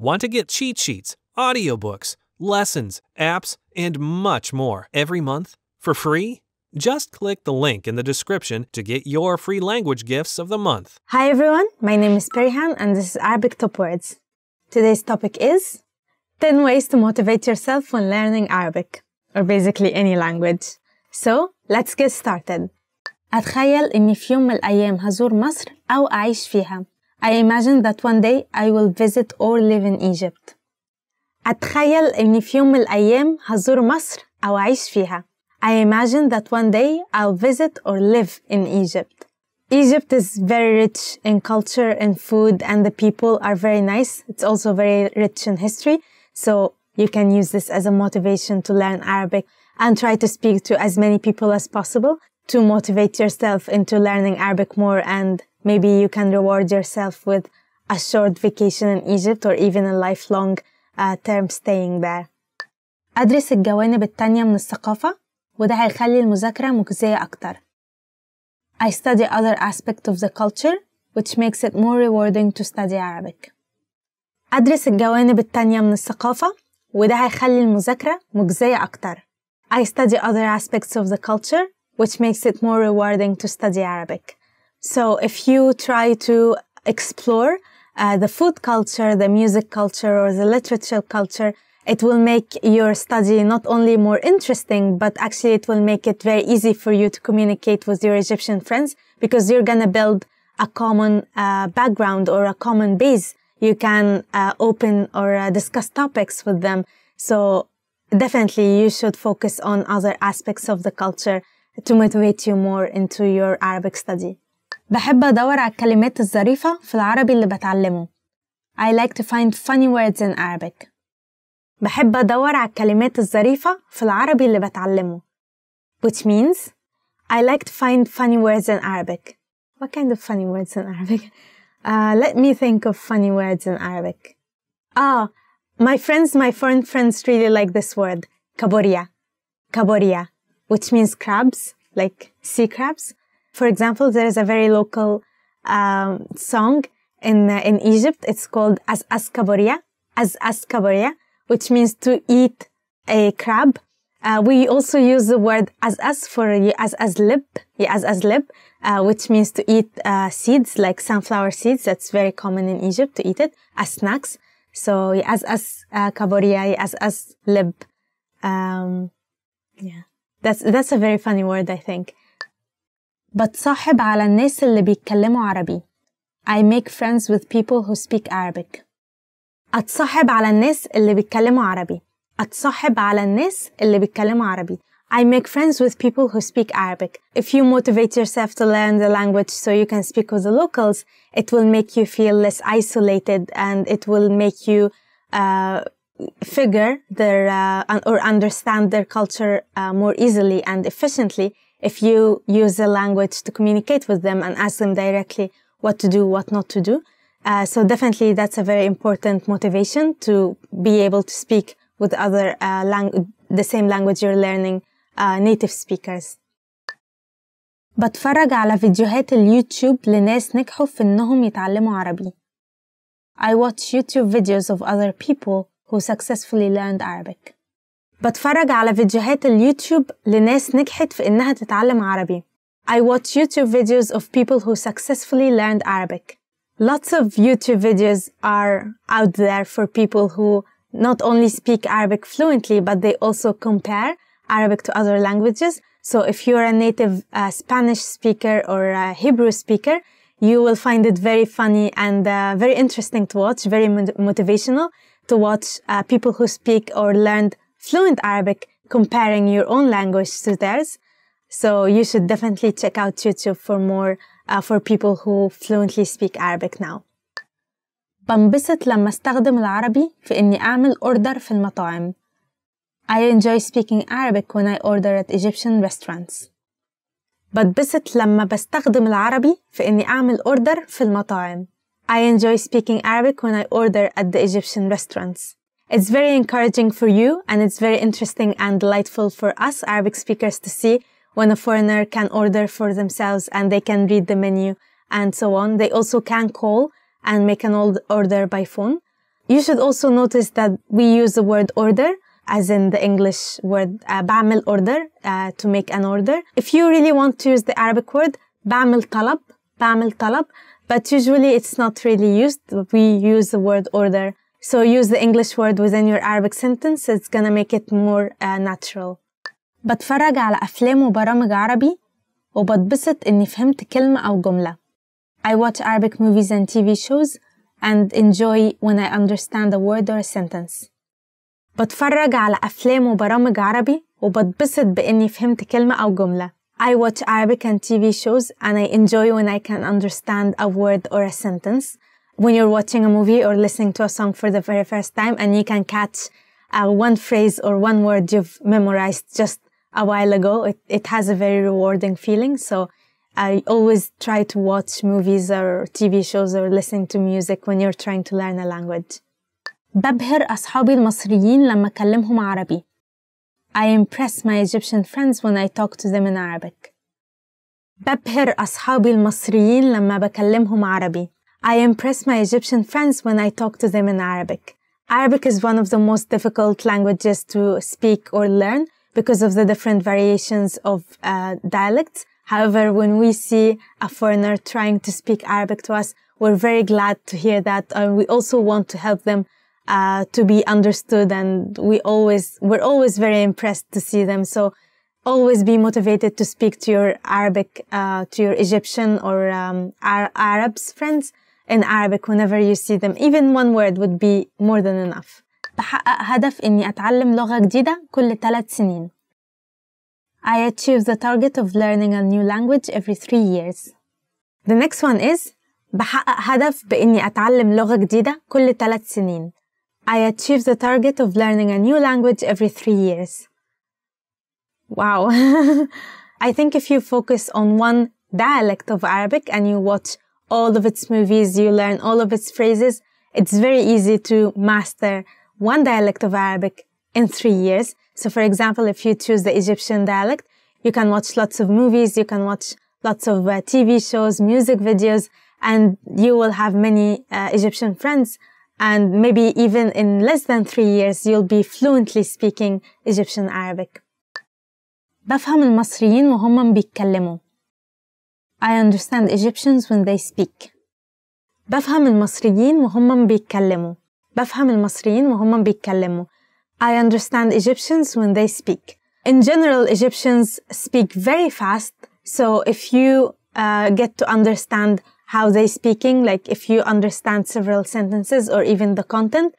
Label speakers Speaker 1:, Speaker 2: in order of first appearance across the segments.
Speaker 1: Want to get cheat sheets, audiobooks, lessons, apps, and much more every month for free? Just click the link in the description to get your free language gifts of the month. Hi everyone, my name is Perihan and this is Arabic Top Words. Today's topic is 10 ways to motivate yourself when learning Arabic, or basically any language. So, let's get started. أتخيل إني في يوم من الأيام هزور مصر أو أعيش فيها I imagine that one day I will visit or live in Egypt. أتخيل إني في يوم من الأيام هزور مصر أو أعيش فيها. I imagine that one day I'll visit or live in Egypt. Egypt is very rich in culture and food and the people are very nice. It's also very rich in history. So you can use this as a motivation to learn Arabic and try to speak to as many people as possible to motivate yourself into learning Arabic more and Maybe you can reward yourself with a short vacation in Egypt or even a lifelong uh, term staying there. أدرس الجوانب التانية من الثقافة وده هيخلي المذاكرة مجزية أكتر. I study other aspects of the culture which makes it more rewarding to study Arabic. أدرس الجوانب التانية من الثقافة وده هيخلي المذاكرة مجزية أكتر. I study other aspects of the culture which makes it more rewarding to study Arabic. So if you try to explore uh, the food culture, the music culture, or the literature culture, it will make your study not only more interesting, but actually it will make it very easy for you to communicate with your Egyptian friends because you're going to build a common uh, background or a common base. You can uh, open or uh, discuss topics with them. So definitely you should focus on other aspects of the culture to motivate you more into your Arabic study. بحب أدور على الكلمات الظريفة في العربي اللي بتعلمه I like to find funny words in Arabic بحب أدور على الكلمات الظريفة في العربي اللي بتعلمه which means I like to find funny words in Arabic What kind of funny words in Arabic? Uh, let me think of funny words in Arabic. Ah, my friends, my foreign friends really like this word, كابوريا كابوريا which means crabs, like sea crabs. For example, there is a very local um, song in uh, in Egypt. It's called as askaboria, as askaboria, which means to eat a crab. Uh, we also use the word as as for as as lib, as as lib, uh, which means to eat uh, seeds like sunflower seeds. That's very common in Egypt to eat it as snacks. So as as uh, kaboria, as as lib. Um, yeah, that's that's a very funny word, I think. بتصاحب على الناس اللي بيتكلموا عربي I make friends with people who speak Arabic أتصاحب على الناس اللي بيتكلموا عربي أتصاحب على الناس اللي بيتكلموا عربي I make friends with people who speak Arabic. If you motivate yourself to learn the language so you can speak with the locals, it will make you feel less isolated and it will make you uh, figure their uh, or understand their culture uh, more easily and efficiently if you use the language to communicate with them and ask them directly what to do, what not to do. Uh, so definitely that's a very important motivation to be able to speak with other uh, lang- the same language you're learning uh, native speakers. بتفرج على فيديوهات اليوتيوب لناس نجحوا في إنهم يتعلموا عربي. I watch YouTube videos of other people who successfully learned Arabic. بتفرج على فيديوهات اليوتيوب لناس نجحت في إنها تتعلم عربي. I watch YouTube videos of people who successfully learned Arabic. Lots of YouTube videos are out there for people who not only speak Arabic fluently, but they also compare Arabic to other languages. So if you're a native uh, Spanish speaker or a Hebrew speaker, you will find it very funny and uh, very interesting to watch, very motivational to watch uh, people who speak or learned fluent Arabic comparing your own language to theirs. So you should definitely check out YouTube for more uh, for people who fluently speak Arabic now. بنبسط لما استخدم العربي في إني أعمل أوردر في المطاعم. I enjoy speaking Arabic when I order at Egyptian restaurants. بتبسط لما بستخدم العربي في إني أعمل أوردر في المطاعم. I enjoy speaking Arabic when I order at the Egyptian restaurants. It's very encouraging for you and it's very interesting and delightful for us Arabic speakers to see when a foreigner can order for themselves and they can read the menu and so on. They also can call and make an old order by phone. You should also notice that we use the word order as in the English word uh, order uh, to make an order. If you really want to use the Arabic word بعمل طلب طلب but usually it's not really used. We use the word order so use the English word within your Arabic sentence. It's gonna make it more uh, natural. بتفرج على أفلام وبرامج عربي وبتبسط إني فهمت كلمة أو جملة. I watch Arabic movies and TV shows and enjoy when I understand a word or a sentence. بتفرج على أفلام وبرامج عربي وبتبسط بإني فهمت كلمة أو جملة. I watch Arabic and TV shows and I enjoy when I can understand a word or a sentence when you're watching a movie or listening to a song for the very first time and you can catch uh, one phrase or one word you've memorized just a while ago, it, it has a very rewarding feeling. So I always try to watch movies or TV shows or listen to music when you're trying to learn a language. ببهر أصحابي المصريين لما أكلمهم عربي. I impress my Egyptian friends when I talk to them in Arabic. ببهر أصحابي المصريين لما بكلمهم عربي. I impress my Egyptian friends when I talk to them in Arabic. Arabic is one of the most difficult languages to speak or learn because of the different variations of uh, dialects. However, when we see a foreigner trying to speak Arabic to us, we're very glad to hear that. And we also want to help them uh, to be understood. And we always, we're always very impressed to see them. So always be motivated to speak to your Arabic, uh, to your Egyptian or um, Ar Arabs friends in Arabic whenever you see them even one word would be more than enough بحقق هدف إني أتعلم لغة جديدة كل ثلاث سنين I achieve the target of learning a new language every three years The next one is بحقق هدف بإني أتعلم لغة جديدة كل ثلاث سنين I achieve the target of learning a new language every three years Wow I think if you focus on one dialect of Arabic and you watch all of its movies, you learn all of its phrases. It's very easy to master one dialect of Arabic in three years. So, for example, if you choose the Egyptian dialect, you can watch lots of movies, you can watch lots of uh, TV shows, music videos, and you will have many uh, Egyptian friends. And maybe even in less than three years, you'll be fluently speaking Egyptian Arabic. بفهم المصريين وهم بيتكلموا I understand Egyptians when they speak بفهم المصريين وهم بيتكلموا بفهم المصريين وهم بيتكلموا I understand Egyptians when they speak In general, Egyptians speak very fast so if you uh, get to understand how they are speaking like if you understand several sentences or even the content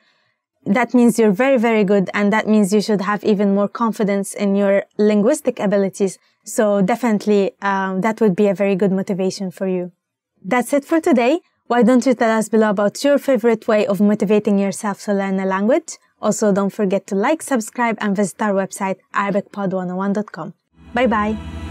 Speaker 1: that means you're very, very good. And that means you should have even more confidence in your linguistic abilities. So definitely, um, that would be a very good motivation for you. That's it for today. Why don't you tell us below about your favorite way of motivating yourself to learn a language? Also, don't forget to like, subscribe, and visit our website, ArabicPod101.com. Bye bye.